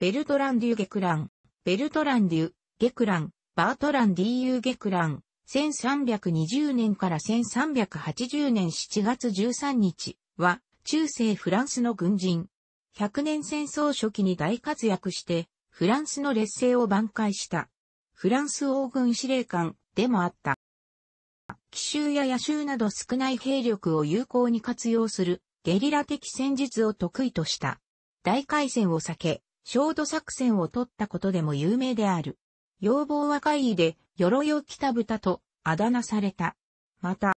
ベルトラン・デュ・ゲクラン、ベルトラン・デュ・ゲクラン、バートラン・ディーユ・ゲクラン、1320年から1380年7月13日は、中世フランスの軍人。100年戦争初期に大活躍して、フランスの劣勢を挽回した。フランス王軍司令官でもあった。奇襲や野襲など少ない兵力を有効に活用するゲリラ的戦術を得意とした。大海戦を避け、ショート作戦を取ったことでも有名である。要望は会議で、鎧を着た豚とあだ名された。また、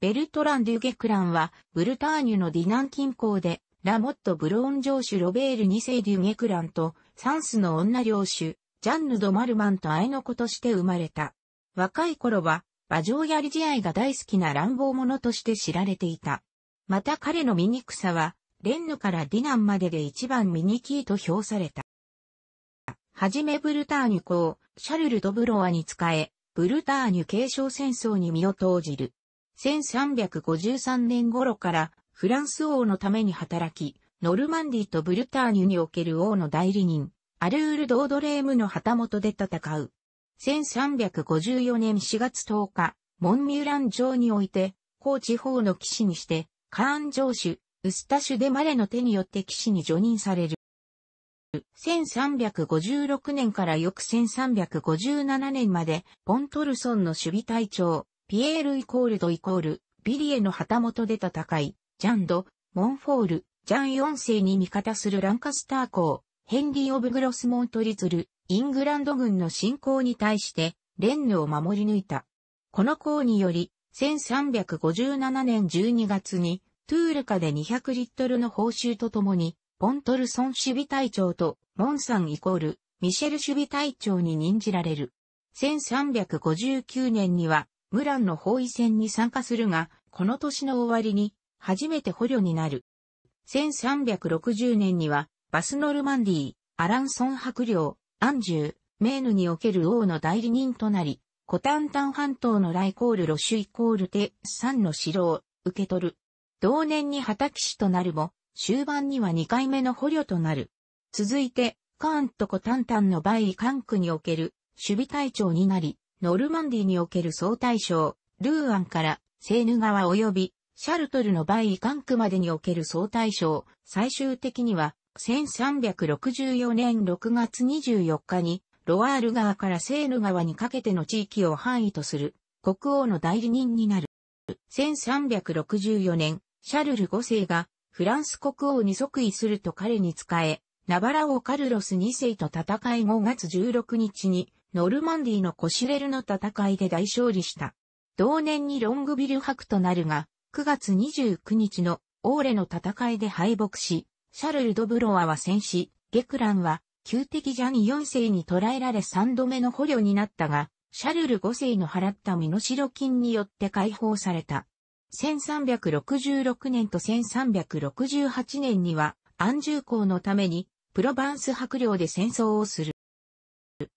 ベルトラン・デュ・ゲクランは、ブルターニュのディナン近郊で、ラモット・ブローン城主ロベール2世デュ・ゲクランと、サンスの女領主、ジャンヌ・ド・マルマンと愛の子として生まれた。若い頃は、馬上や試合が大好きな乱暴者として知られていた。また彼の醜さは、レンヌからディナンまでで一番ミニキーと評された。はじめブルターニュ公、シャルル・ドブロワに仕え、ブルターニュ継承戦争に身を投じる。1353年頃からフランス王のために働き、ノルマンディとブルターニュにおける王の代理人、アルール・ドードレームの旗本で戦う。1354年4月10日、モンミュラン城において、高地方の騎士にして、カーン城主、ウスタシュ・デ・マレの手によって騎士に除任される。1356年から翌1357年まで、ポントルソンの守備隊長、ピエール・イコールド・イコール、ビリエの旗本で戦い、ジャンド、モンフォール、ジャン4世に味方するランカスター公、ヘンリー・オブ・グロスモントリズル、イングランド軍の侵攻に対して、レンヌを守り抜いた。この校により、1357年12月に、トゥールカで200リットルの報酬とともに、ポントルソン守備隊長と、モンサンイコール、ミシェル守備隊長に任じられる。1359年には、ムランの包囲戦に参加するが、この年の終わりに、初めて捕虜になる。1360年には、バスノルマンディー、アランソン伯領、アンジュー、メーヌにおける王の代理人となり、コタンタン半島のライコールロシュイコールテ、サンの城を受け取る。同年に畑騎士となるも、終盤には2回目の捕虜となる。続いて、カーンとコタンタンのバイ・カンクにおける守備隊長になり、ノルマンディにおける総大将、ルーアンからセーヌ川及びシャルトルのバイ・カンクまでにおける総大将、最終的には1364年6月24日にロワール川からセーヌ川にかけての地域を範囲とする国王の代理人になる。1364年シャルル5世がフランス国王に即位すると彼に仕え、ナバラ王カルロス2世と戦い5月16日にノルマンディのコシレルの戦いで大勝利した。同年にロングビル博となるが、9月29日のオーレの戦いで敗北し、シャルル・ド・ブロワは戦死、ゲクランは旧敵ジャニ4世に捕らえられ3度目の捕虜になったが、シャルル5世の払った身代金によって解放された。1366年と1368年には安住公のためにプロバンス白領で戦争をする。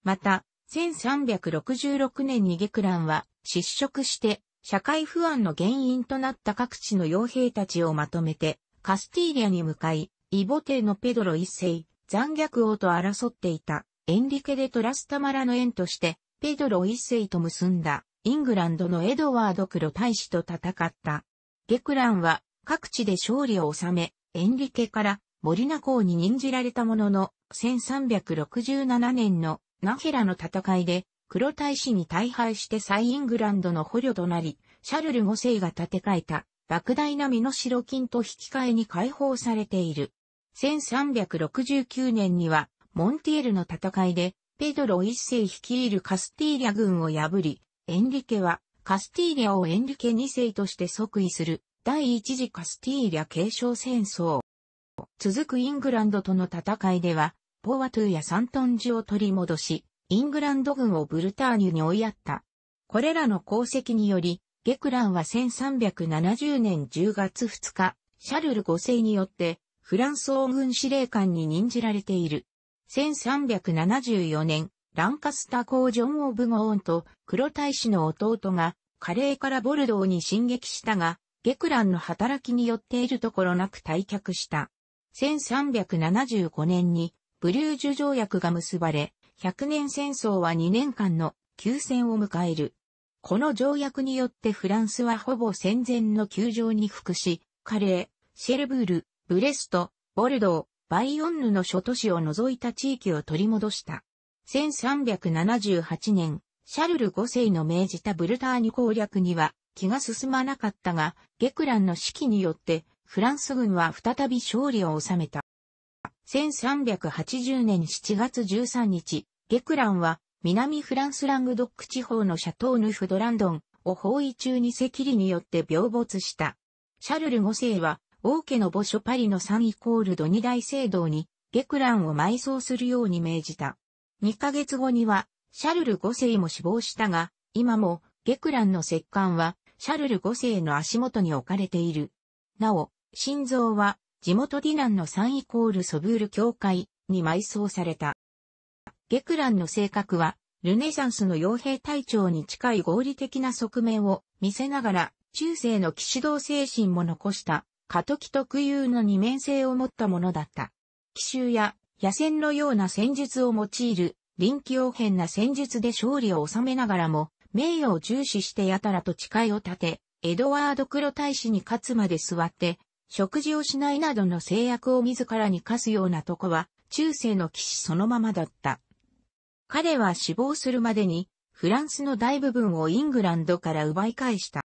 また、1366年にゲクランは失職して社会不安の原因となった各地の傭兵たちをまとめてカスティーリアに向かい、イボテのペドロ一世、残虐王と争っていたエンリケ・デ・トラスタマラの縁としてペドロ一世と結んだ。イングランドのエドワード・クロ大使と戦った。ゲクランは各地で勝利を収め、エンリケからモリナ公に任じられたものの、1367年のナヘラの戦いで、黒大使に大敗して再イングランドの捕虜となり、シャルル5世が建て替えた、莫大な身の代金と引き換えに解放されている。1369年には、モンティエルの戦いで、ペドロ一世率いるカスティーリャ軍を破り、エンリケは、カスティーリャをエンリケ2世として即位する、第一次カスティーリャ継承戦争。続くイングランドとの戦いでは、ポワトゥーやサントンジを取り戻し、イングランド軍をブルターニュに追いやった。これらの功績により、ゲクランは1370年10月2日、シャルル5世によって、フランス王軍司令官に任じられている。1374年、ランカスタ公ジョン・オブ・ゴーンと黒大使の弟がカレーからボルドーに進撃したが、ゲクランの働きによっているところなく退却した。1375年にブリュージュ条約が結ばれ、100年戦争は2年間の休戦を迎える。この条約によってフランスはほぼ戦前の窮状に服し、カレー、シェルブール、ブレスト、ボルドー、バイオンヌの諸都市を除いた地域を取り戻した。1378年、シャルル5世の命じたブルターニュ攻略には気が進まなかったが、ゲクランの指揮によってフランス軍は再び勝利を収めた。1380年7月13日、ゲクランは南フランスラングドック地方のシャトーヌフドランドンを包囲中に赤痢によって病没した。シャルル5世は王家の墓所パリの3イコールド2大聖堂にゲクランを埋葬するように命じた。2ヶ月後には、シャルル5世も死亡したが、今も、ゲクランの石棺は、シャルル5世の足元に置かれている。なお、心臓は、地元ディナンの3イコールソブール教会に埋葬された。ゲクランの性格は、ルネサンスの傭兵隊長に近い合理的な側面を見せながら、中世の騎士道精神も残した、過渡期特有の二面性を持ったものだった。奇襲や野戦のような戦術を用いる、臨機応変な戦術で勝利を収めながらも、名誉を重視してやたらと誓いを立て、エドワード黒大使に勝つまで座って、食事をしないなどの制約を自らに課すようなとこは、中世の騎士そのままだった。彼は死亡するまでに、フランスの大部分をイングランドから奪い返した。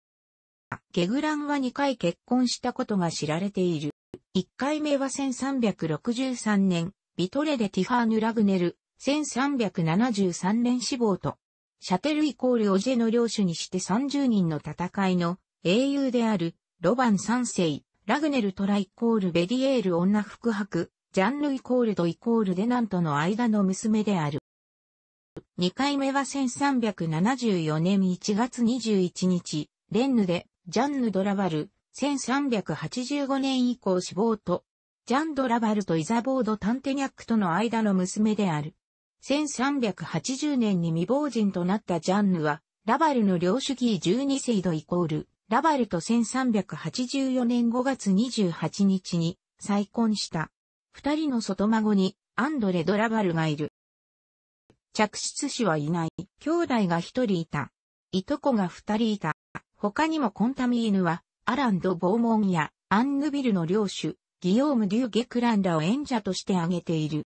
ゲグランは2回結婚したことが知られている。1回目は1363年、ビトレ・デ・ティファーヌ・ラグネル、1373年死亡と、シャテルイコールオジェの領主にして30人の戦いの英雄である、ロバン三世、ラグネルトライコールベディエール女福伯、ジャンルイコールドイコールデナントの間の娘である。2回目は1374年1月21日、レンヌで、ジャンヌ・ドラバル、1385年以降死亡と、ジャンド・ラバルとイザボード・タンテニャックとの間の娘である。1380年に未亡人となったジャンヌは、ラバルの領主義12世度イコール、ラバルと1384年5月28日に再婚した。二人の外孫にアンドレ・ドラバルがいる。着出子はいない。兄弟が一人いた。いとこが二人いた。他にもコンタミーヌは、アランド・ボーモンやアンヌビルの領主、ギヨーム・デュー・ゲクランらを演者として挙げている。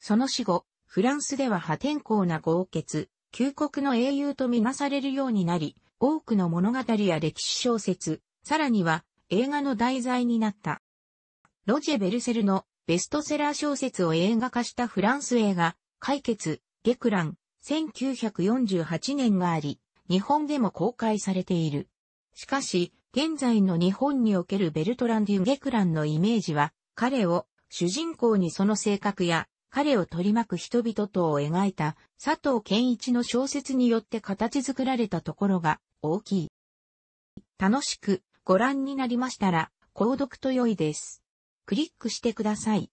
その死後、フランスでは破天荒な豪傑、旧国の英雄とみなされるようになり、多くの物語や歴史小説、さらには映画の題材になった。ロジェ・ベルセルのベストセラー小説を映画化したフランス映画、解決、ゲクラン、1948年があり、日本でも公開されている。しかし、現在の日本におけるベルトラン・デュ・ゲクランのイメージは、彼を主人公にその性格や彼を取り巻く人々とを描いた佐藤健一の小説によって形作られたところが大きい。楽しくご覧になりましたら、購読と良いです。クリックしてください。